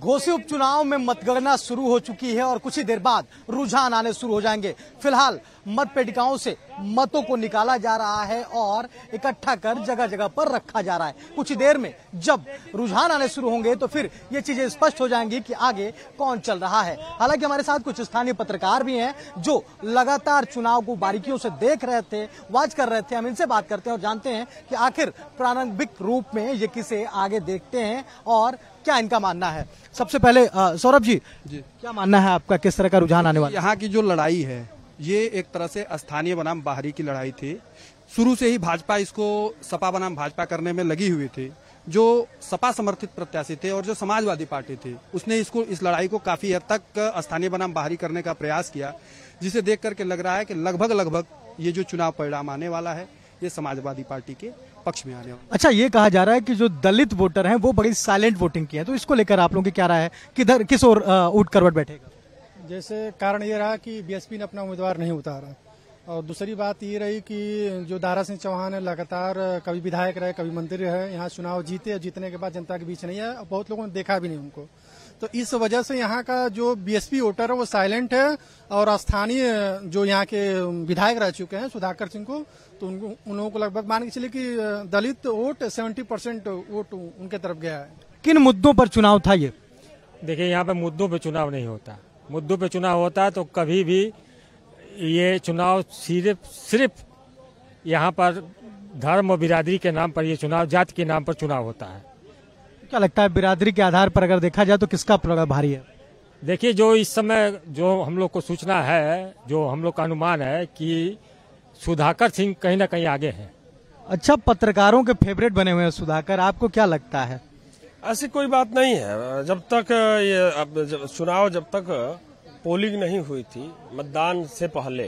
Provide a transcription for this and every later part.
घोसी उपचुनाव में मतगणना शुरू हो चुकी है और कुछ ही देर बाद रुझान आने शुरू हो जाएंगे फिलहाल मत पेटिकाओं से मतों को निकाला जा रहा है और इकट्ठा कर जगह जगह पर रखा जा रहा है कुछ ही देर में जब रुझान आने शुरू होंगे तो फिर ये चीजें स्पष्ट हो जाएंगी कि आगे कौन चल रहा है हालांकि हमारे साथ कुछ स्थानीय पत्रकार भी हैं जो लगातार चुनाव को बारीकियों से देख रहे थे वाच कर रहे थे हम इनसे बात करते हैं और जानते हैं कि आखिर प्रारंभिक रूप में ये किसे आगे देखते हैं और क्या इनका मानना है सबसे पहले सौरभ जी, जी क्या मानना है आपका किस तरह का रुझान आने वाला यहाँ की जो लड़ाई है ये एक तरह से स्थानीय बनाम बाहरी की लड़ाई थी शुरू से ही भाजपा इसको सपा बनाम भाजपा करने में लगी हुई थी जो सपा समर्थित प्रत्याशी थे और जो समाजवादी पार्टी थी उसने इसको इस लड़ाई को काफी हद तक स्थानीय बनाम बाहरी करने का प्रयास किया जिसे देख करके लग रहा है कि लगभग लगभग ये जो चुनाव परिणाम आने वाला है ये समाजवादी पार्टी के पक्ष में आने वाला अच्छा ये कहा जा रहा है कि जो दलित वोटर हैं वो बड़ी साइलेंट वोटिंग की है तो इसको लेकर आप लोगों की क्या राय है किधर किस ओर उठ करवट बैठेगा जैसे कारण ये रहा कि बीएसपी ने अपना उम्मीदवार नहीं उतारा और दूसरी बात ये रही कि जो दारा सिंह चौहान है लगातार कभी विधायक रहे कभी मंत्री रहे यहाँ चुनाव जीते और जीतने के बाद जनता के बीच नहीं है और बहुत लोगों ने देखा भी नहीं उनको तो इस वजह से यहाँ का जो बीएसपी वोटर है वो साइलेंट है और स्थानीय जो यहाँ के विधायक रह चुके हैं सुधाकर सिंह को तो उनको उन लोगों को लगभग मान के चलिए कि Dalit vote seventy percent vote उनके तरफ गया है किन मुद्दों पर चुनाव था ये देखिए यहाँ पे मुद्दों पर चुनाव नहीं होता मुद्दों पे चुनाव होता है तो कभी भी ये चुनाव सिर्फ सिर्फ यहाँ पर धर्म और बिरादरी के नाम पर ये चुनाव जाति के नाम पर चुनाव होता है क्या लगता है बिरादरी के आधार पर अगर देखा जाए तो किसका प्रभाव भारी है देखिए जो इस समय जो हम लोग को सूचना है जो हम लोग का अनुमान है कि सुधाकर सिंह कहीं ना कहीं आगे हैं अच्छा पत्रकारों के फेवरेट बने हुए हैं सुधाकर आपको क्या लगता है ऐसी कोई बात नहीं है जब तक ये अब जब चुनाव जब तक पोलिंग नहीं हुई थी मतदान से पहले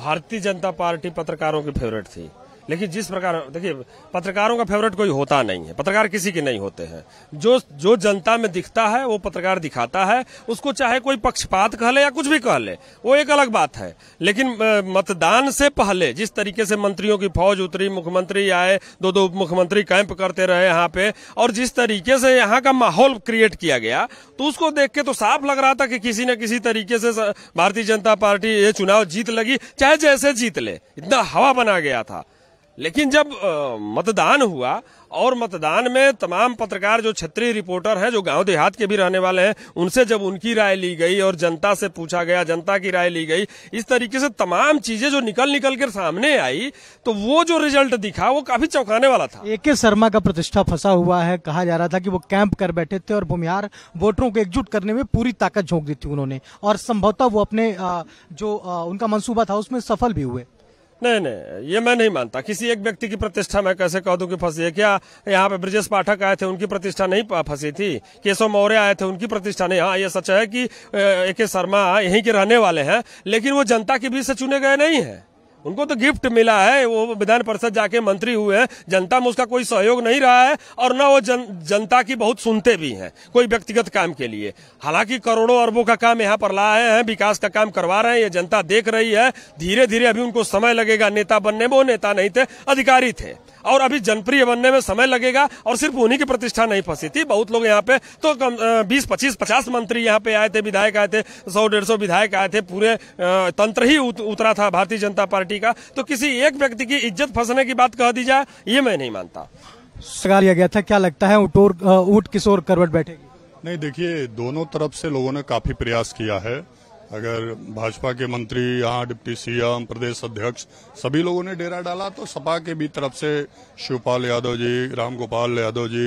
भारतीय जनता पार्टी पत्रकारों की फेवरेट थी लेकिन जिस प्रकार देखिए पत्रकारों का फेवरेट कोई होता नहीं है पत्रकार किसी के नहीं होते हैं जो जो जनता में दिखता है वो पत्रकार दिखाता है उसको चाहे कोई पक्षपात कह ले या कुछ भी कह ले वो एक अलग बात है लेकिन मतदान से पहले जिस तरीके से मंत्रियों की फौज उतरी मुख्यमंत्री आए दो दो उप मुख्यमंत्री कैंप करते रहे यहाँ पे और जिस तरीके से यहाँ का माहौल क्रिएट किया गया तो उसको देख के तो साफ लग रहा था कि किसी न किसी तरीके से भारतीय जनता पार्टी ये चुनाव जीत लगी चाहे जैसे जीत ले इतना हवा बना गया था लेकिन जब मतदान हुआ और मतदान में तमाम पत्रकार जो क्षेत्रीय रिपोर्टर हैं जो गांव देहात के भी रहने वाले हैं उनसे जब उनकी राय ली गई और जनता से पूछा गया जनता की राय ली गई इस तरीके से तमाम चीजें जो निकल निकल कर सामने आई तो वो जो रिजल्ट दिखा वो काफी चौंकाने वाला था ए के शर्मा का प्रतिष्ठा फंसा हुआ है कहा जा रहा था कि वो कैंप कर बैठे थे और भूमिहार वोटरों को एकजुट करने में पूरी ताकत झोंक दी थी उन्होंने और संभवतः वो अपने जो उनका मनसूबा था उसमें सफल भी हुए नहीं नहीं ये मैं नहीं मानता किसी एक व्यक्ति की प्रतिष्ठा मैं कैसे कह दूं कि फंसी है क्या यहाँ पे ब्रजेश पाठक आए थे उनकी प्रतिष्ठा नहीं फंसी थी केशव मौर्य आए थे उनकी प्रतिष्ठा नहीं हाँ ये सच है कि ए के शर्मा यहीं के रहने वाले हैं लेकिन वो जनता के बीच से चुने गए नहीं है उनको तो गिफ्ट मिला है वो विधान परिषद जाके मंत्री हुए हैं जनता में उसका कोई सहयोग नहीं रहा है और ना वो जन, जनता की बहुत सुनते भी हैं कोई व्यक्तिगत काम के लिए हालांकि करोड़ों अरबों का काम यहाँ पर लाए हैं विकास का काम करवा रहे हैं ये जनता देख रही है धीरे धीरे अभी उनको समय लगेगा नेता बनने में वो नेता नहीं थे अधिकारी थे और अभी जनप्रिय बनने में समय लगेगा और सिर्फ उन्हीं की प्रतिष्ठा नहीं फंसी थी बहुत लोग यहाँ पे तो बीस पच्चीस पचास मंत्री यहाँ पे आए थे विधायक आए थे सौ डेढ़ सौ विधायक आए थे पूरे तंत्र ही उतरा था भारतीय जनता पार्टी पार्टी का तो किसी एक व्यक्ति की इज्जत फंसने की बात कह दी जाए ये मैं नहीं मानता सगा लिया गया था क्या लगता है उटोर ऊट किशोर करवट बैठेगी नहीं देखिए दोनों तरफ से लोगों ने काफी प्रयास किया है अगर भाजपा के मंत्री यहाँ डिप्टी सीएम प्रदेश अध्यक्ष सभी लोगों ने डेरा डाला तो सपा के भी तरफ से शिवपाल यादव जी रामगोपाल गोपाल यादव जी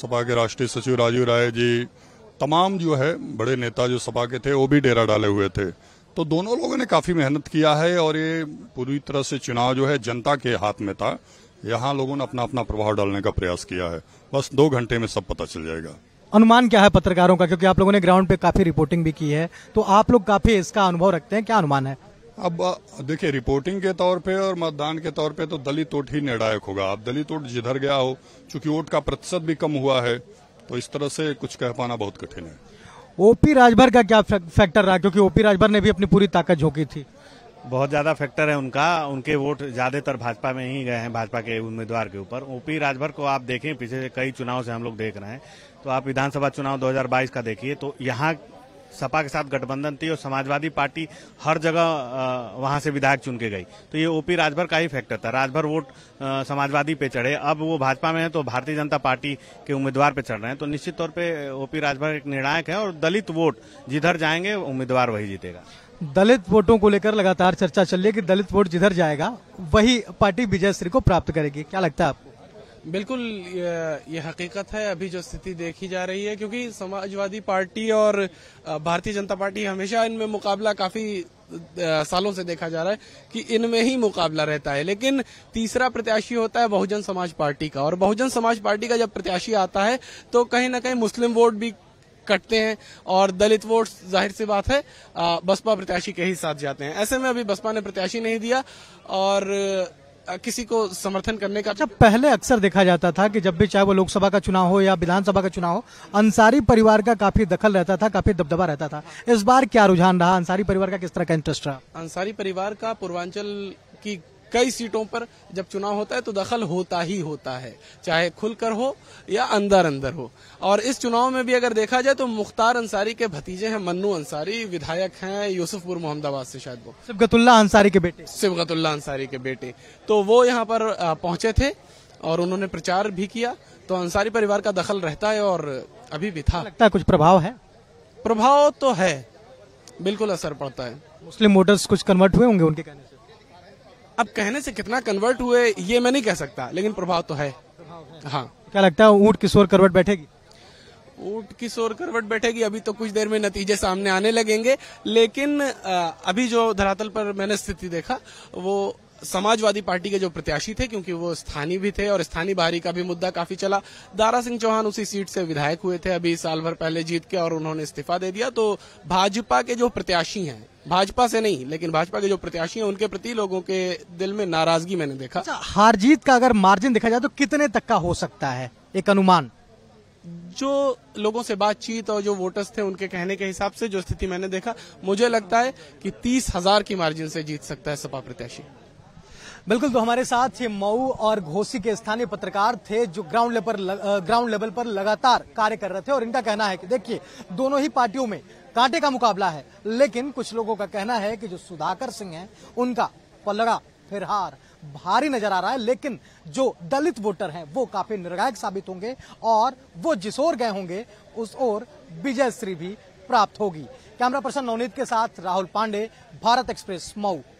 सपा के राष्ट्रीय सचिव राजीव राय जी तमाम जो है बड़े नेता जो सपा के थे वो भी डेरा डाले हुए थे तो दोनों लोगों ने काफी मेहनत किया है और ये पूरी तरह से चुनाव जो है जनता के हाथ में था यहाँ लोगों ने अपना अपना प्रभाव डालने का प्रयास किया है बस दो घंटे में सब पता चल जाएगा अनुमान क्या है पत्रकारों का क्योंकि आप लोगों ने ग्राउंड पे काफी रिपोर्टिंग भी की है तो आप लोग काफी इसका अनुभव रखते हैं क्या अनुमान है अब देखिए रिपोर्टिंग के तौर पे और मतदान के तौर पे तो दलित वोट ही निर्णायक होगा आप दलित वोट जिधर गया हो चूंकि वोट का प्रतिशत भी कम हुआ है तो इस तरह से कुछ कह पाना बहुत कठिन है ओपी राजभर का क्या फैक्टर रहा क्योंकि ओपी राजभर ने भी अपनी पूरी ताकत झोंकी थी बहुत ज्यादा फैक्टर है उनका उनके वोट ज्यादातर भाजपा में ही गए हैं भाजपा के उम्मीदवार के ऊपर ओपी राजभर को आप देखें पीछे कई चुनाव से हम लोग देख रहे हैं तो आप विधानसभा चुनाव 2022 का देखिए तो यहाँ सपा के साथ गठबंधन थी और समाजवादी पार्टी हर जगह वहां से विधायक चुन के गई तो ये ओपी राजभर का ही फैक्टर था राजभर वोट समाजवादी पे चढ़े अब वो भाजपा में है तो भारतीय जनता पार्टी के उम्मीदवार पे चढ़ रहे हैं तो निश्चित तौर पे ओपी राजभर एक निर्णायक है और दलित वोट जिधर जाएंगे उम्मीदवार वही जीतेगा दलित वोटों को लेकर लगातार चर्चा चल रही है कि दलित वोट जिधर जाएगा वही पार्टी विजय श्री को प्राप्त करेगी क्या लगता है आपको बिल्कुल ये, ये हकीकत है अभी जो स्थिति देखी जा रही है क्योंकि समाजवादी पार्टी और भारतीय जनता पार्टी हमेशा इनमें मुकाबला काफी सालों से देखा जा रहा है कि इनमें ही मुकाबला रहता है लेकिन तीसरा प्रत्याशी होता है बहुजन समाज पार्टी का और बहुजन समाज पार्टी का जब प्रत्याशी आता है तो कहीं ना कहीं मुस्लिम वोट भी कटते हैं और दलित वोट जाहिर सी बात है बसपा प्रत्याशी के ही साथ जाते हैं ऐसे में अभी बसपा ने प्रत्याशी नहीं दिया और किसी को समर्थन करने का अच्छा पहले अक्सर देखा जाता था कि जब भी चाहे वो लोकसभा का चुनाव हो या विधानसभा का चुनाव हो अंसारी परिवार का काफी दखल रहता था काफी दबदबा रहता था इस बार क्या रुझान रहा अंसारी परिवार का किस तरह का इंटरेस्ट रहा अंसारी परिवार का पूर्वांचल की कई सीटों पर जब चुनाव होता है तो दखल होता ही होता है चाहे खुलकर हो या अंदर अंदर हो और इस चुनाव में भी अगर देखा जाए तो मुख्तार अंसारी के भतीजे हैं मन्नू अंसारी विधायक हैं यूसुफपुर मोहम्मदाबाद से शायद वो सिबगतुल्ला अंसारी के बेटे सिबगतुल्ला अंसारी के बेटे तो वो यहाँ पर पहुंचे थे और उन्होंने प्रचार भी किया तो अंसारी परिवार का दखल रहता है और अभी भी था लगता है कुछ प्रभाव है प्रभाव तो है बिल्कुल असर पड़ता है मुस्लिम वोटर्स कुछ कन्वर्ट हुए होंगे उनके कहने अब कहने से कितना कन्वर्ट हुए ये मैं नहीं कह सकता लेकिन प्रभाव तो है, हाँ क्या लगता है ऊँट किशोर करवट बैठेगी ऊँट की शोर करवट बैठेगी अभी तो कुछ देर में नतीजे सामने आने लगेंगे लेकिन अभी जो धरातल पर मैंने स्थिति देखा वो समाजवादी पार्टी के जो प्रत्याशी थे क्योंकि वो स्थानीय भी थे और स्थानीय बाहरी का भी मुद्दा काफी चला दारा सिंह चौहान उसी सीट से विधायक हुए थे अभी साल भर पहले जीत के और उन्होंने इस्तीफा दे दिया तो भाजपा के जो प्रत्याशी हैं भाजपा से नहीं लेकिन भाजपा के जो प्रत्याशी हैं उनके प्रति लोगों के दिल में नाराजगी मैंने देखा अच्छा, हार जीत का अगर मार्जिन देखा जाए तो कितने तक का हो सकता है एक अनुमान जो लोगों से बातचीत और जो वोटर्स थे उनके कहने के हिसाब से जो स्थिति मैंने देखा मुझे लगता है कि तीस हजार की मार्जिन से जीत सकता है सपा प्रत्याशी बिल्कुल तो हमारे साथ ये मऊ और घोसी के स्थानीय पत्रकार थे जो ग्राउंड लेवल पर ग्राउंड लेवल पर लगातार कार्य कर रहे थे और इनका कहना है कि देखिए दोनों ही पार्टियों में कांटे का मुकाबला है लेकिन कुछ लोगों का कहना है कि जो सुधाकर सिंह हैं उनका पलड़ा फिरहार भारी नजर आ रहा है लेकिन जो दलित वोटर हैं वो काफी निर्णायक साबित होंगे और वो जिस ओर गए होंगे उस ओर विजयश्री भी प्राप्त होगी कैमरा पर्सन नवनीत के साथ राहुल पांडे भारत एक्सप्रेस मऊ